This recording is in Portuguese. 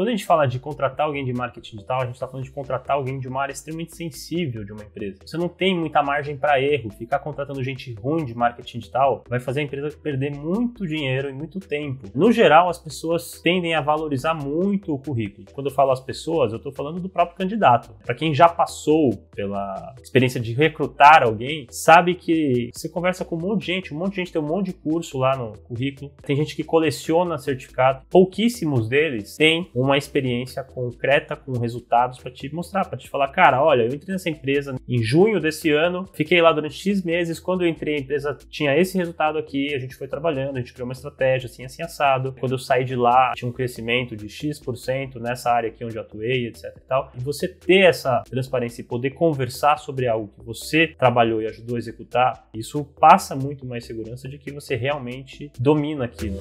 Quando a gente fala de contratar alguém de marketing digital, a gente está falando de contratar alguém de uma área extremamente sensível de uma empresa. Você não tem muita margem para erro. Ficar contratando gente ruim de marketing digital vai fazer a empresa perder muito dinheiro e muito tempo. No geral, as pessoas tendem a valorizar muito o currículo. Quando eu falo as pessoas, eu estou falando do próprio candidato. Para quem já passou pela experiência de recrutar alguém, sabe que você conversa com um monte de gente, um monte de gente tem um monte de curso lá no currículo. Tem gente que coleciona certificado. Pouquíssimos deles têm uma uma experiência concreta com resultados para te mostrar, para te falar, cara, olha, eu entrei nessa empresa em junho desse ano, fiquei lá durante X meses, quando eu entrei a empresa tinha esse resultado aqui, a gente foi trabalhando, a gente criou uma estratégia assim, assim, assado. Quando eu saí de lá, tinha um crescimento de X% nessa área aqui onde eu atuei, etc e tal. E você ter essa transparência e poder conversar sobre algo que você trabalhou e ajudou a executar, isso passa muito mais segurança de que você realmente domina aquilo.